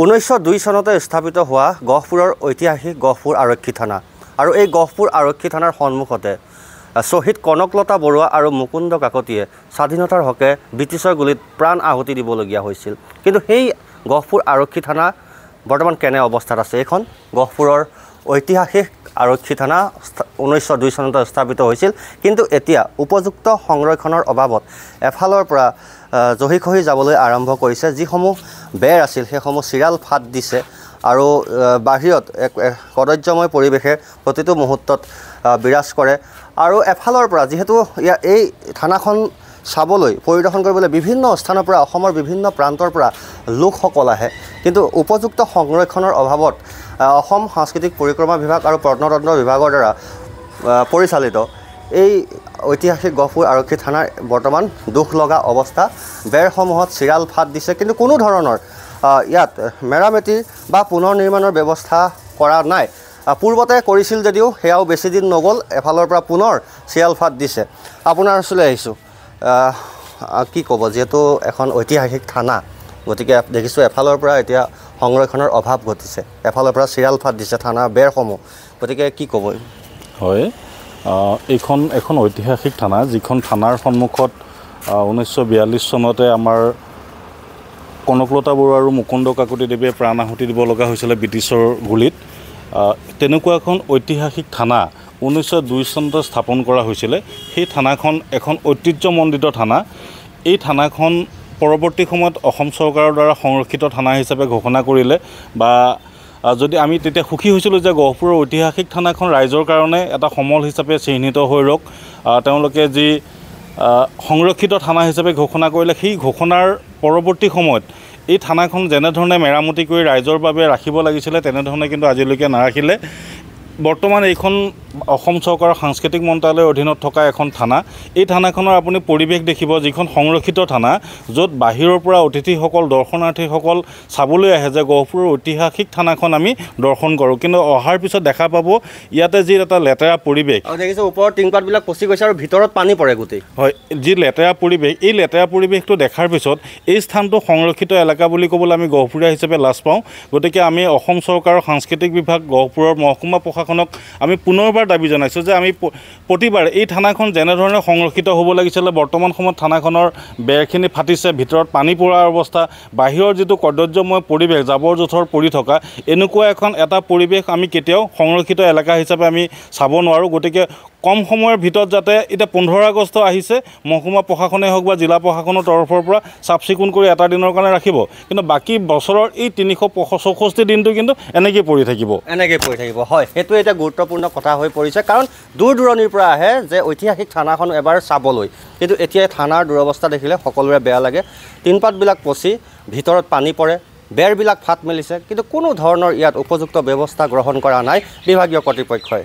ঊনৈছশ দুই চনতে স্থাপিত হোৱা গহপুৰৰ ঐতিহাসিক গহপুৰ আৰক্ষী থানা আৰু এই গহপুৰ আৰক্ষী থানাৰ সন্মুখতে শ্বহীদ কনকলতা বৰুৱা আৰু মুকুন্দ কাকতিয়ে স্বাধীনতাৰ হকে ব্ৰিটিছৰ গুলীত প্ৰাণ আহুতি দিবলগীয়া হৈছিল কিন্তু সেই গহপুৰ আৰক্ষী থানা বৰ্তমান কেনে অৱস্থাত আছে এইখন গহপুৰৰ ঐতিহাসিক আৰক্ষী থানা ঊনৈছশ দুই চনতে স্থাপিত হৈছিল কিন্তু এতিয়া উপযুক্ত সংৰক্ষণৰ অভাৱত এফালৰ পৰা জহি খহি যাবলৈ আৰম্ভ কৰিছে যিসমূহ বেৰ আছিল সেইসমূহ চিৰাল ফাট দিছে আৰু বাহিৰত এক কদৰ্যময় পৰিৱেশে প্ৰতিটো মুহূৰ্তত বিৰাজ কৰে আৰু এফালৰ পৰা যিহেতু ইয়াৰ এই থানাখন চাবলৈ পৰিদৰ্শন কৰিবলৈ বিভিন্ন স্থানৰ পৰা অসমৰ বিভিন্ন প্ৰান্তৰ পৰা লোকসকল আহে কিন্তু উপযুক্ত সংৰক্ষণৰ অভাৱত অসম সাংস্কৃতিক পৰিক্ৰমা বিভাগ আৰু প্ৰত্নতন্ত্ৰ বিভাগৰ দ্বাৰা পৰিচালিত এই ঐতিহাসিক গহপুৰ আৰক্ষী থানাৰ বৰ্তমান দুখ লগা অৱস্থা বেৰসমূহত চিৰাল ফাট দিছে কিন্তু কোনো ধৰণৰ ইয়াত মেৰামেতি বা পুনৰ নিৰ্মাণৰ ব্যৱস্থা কৰা নাই পূৰ্বতে কৰিছিল যদিও সেয়াও বেছিদিন নগ'ল এফালৰ পৰা পুনৰ চিৰাল ফাট দিছে আপোনাৰ ওচৰলৈ আহিছোঁ কি ক'ব যিহেতু এখন ঐতিহাসিক থানা গতিকে দেখিছোঁ এফালৰ পৰা এতিয়া সংৰক্ষণৰ অভাৱ ঘটিছে এফালৰ পৰা চিৰাল ফাট দিছে থানাৰ বেৰসমূহ গতিকে কি ক'ব হয় এইখন এখন ঐতিহাসিক থানা যিখন থানাৰ সন্মুখত ঊনৈছশ বিয়াল্লিছ চনতে আমাৰ কনকলতা বড়ো আৰু মুকুন্দ কাকতিদেৱীয়ে প্ৰাণ আহুতি দিব লগা হৈছিলে ব্ৰিটিছৰ গুলীত তেনেকুৱা এখন ঐতিহাসিক থানা ঊনৈছশ দুই চনতে স্থাপন কৰা হৈছিলে সেই থানাখন এখন ঐতিহ্যমণ্ডিত থানা এই থানাখন পৰৱৰ্তী সময়ত অসম চৰকাৰৰ দ্বাৰা সংৰক্ষিত থানা হিচাপে ঘোষণা কৰিলে বা যদি আমি তেতিয়া সুখী হৈছিলোঁ যে গহপুৰৰ ঐতিহাসিক থানাখন ৰাইজৰ কাৰণে এটা সমল হিচাপে চিহ্নিত হৈ ৰওক তেওঁলোকে যি সংৰক্ষিত থানা হিচাপে ঘোষণা কৰিলে সেই ঘোষণাৰ পৰৱৰ্তী সময়ত এই থানাখন যেনেধৰণে মেৰামতি কৰি ৰাইজৰ বাবে ৰাখিব লাগিছিলে তেনেধৰণে কিন্তু আজিলৈকে নাৰাখিলে বৰ্তমান এইখন অসম চৰকাৰৰ সাংস্কৃতিক মন্ত্ৰালয়ৰ অধীনত থকা এখন থানা এই থানাখনৰ আপুনি পৰিৱেশ দেখিব যিখন সংৰক্ষিত থানা য'ত বাহিৰৰ পৰা অতিথিসকল দৰ্শনাৰ্থীসকল চাবলৈ আহে যে গহপুৰৰ ঐতিহাসিক থানাখন আমি দৰ্শন কৰোঁ কিন্তু অহাৰ পিছত দেখা পাব ইয়াতে যি এটা লেতেৰা পৰিৱেশ দেখিছোঁ ওপৰৰ টিংপাতবিলাক পচি গৈছে আৰু ভিতৰত পানী পৰে গোটেই হয় যি লেতেৰা পৰিৱেশ এই লেতেৰা পৰিৱেশটো দেখাৰ পিছত এই স্থানটো সংৰক্ষিত এলেকা বুলি ক'বলৈ আমি গহপুৰীয়া হিচাপে লাজ পাওঁ গতিকে আমি অসম চৰকাৰৰ সাংস্কৃতিক বিভাগ গহপুৰৰ মহকুমা প্ৰশাসনক আমি পুনৰবাৰ বহুবাৰ দাবী জনাইছোঁ যে আমি প্ৰতিবাৰ এই থানাখন যেনেধৰণে সংৰক্ষিত হ'ব লাগিছিলে বৰ্তমান সময়ত থানাখনৰ বেৰখিনি ফাটিছে ভিতৰত পানী পৰাৰ অৱস্থা বাহিৰৰ যিটো কৰ্দৰ্যময় পৰিৱেশ জাবৰ জোথৰ পৰি থকা এনেকুৱা এখন এটা পৰিৱেশ আমি কেতিয়াও সংৰক্ষিত এলেকা হিচাপে আমি চাব নোৱাৰোঁ গতিকে কম সময়ৰ ভিতৰত যাতে এতিয়া পোন্ধৰ আগষ্ট আহিছে মহকুমা প্ৰশাসনে হওক বা জিলা প্ৰশাসনৰ তৰফৰ পৰা চাফ চিকুণ কৰি এটা দিনৰ কাৰণে ৰাখিব কিন্তু বাকী বছৰৰ এই তিনিশ চৌষষ্ঠি দিনটো কিন্তু এনেকৈয়ে পৰি থাকিব এনেকৈ পৰি থাকিব হয় সেইটো এতিয়া গুৰুত্বপূৰ্ণ কথা হৈ পৰিছে কাৰণ দূৰ দূৰণিৰ পৰা আহে যে ঐতিহাসিক থানাখন এবাৰ চাবলৈ কিন্তু এতিয়া থানাৰ দুৰৱস্থা দেখিলে সকলোৰে বেয়া লাগে টিনপাতবিলাক পচি ভিতৰত পানী পৰে বেৰবিলাক ফাট মেলিছে কিন্তু কোনো ধৰণৰ ইয়াত উপযুক্ত ব্যৱস্থা গ্ৰহণ কৰা নাই বিভাগীয় কৰ্তৃপক্ষই